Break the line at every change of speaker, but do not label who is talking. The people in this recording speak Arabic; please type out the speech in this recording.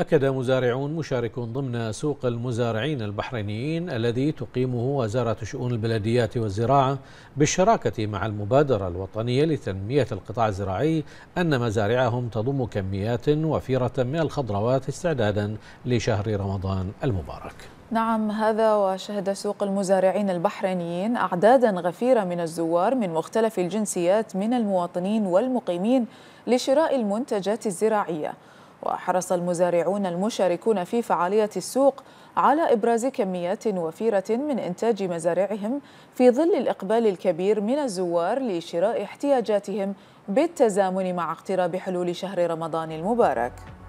أكد مزارعون مشاركون ضمن سوق المزارعين البحرينيين الذي تقيمه
وزارة شؤون البلديات والزراعة بالشراكة مع المبادرة الوطنية لتنمية القطاع الزراعي أن مزارعهم تضم كميات وفيرة من الخضروات استعدادا لشهر رمضان المبارك
نعم هذا وشهد سوق المزارعين البحرينيين أعدادا غفيرة من الزوار من مختلف الجنسيات من المواطنين والمقيمين لشراء المنتجات الزراعية وحرص المزارعون المشاركون في فعالية السوق على إبراز كميات وفيرة من إنتاج مزارعهم في ظل الإقبال الكبير من الزوار لشراء احتياجاتهم بالتزامن مع اقتراب حلول شهر رمضان المبارك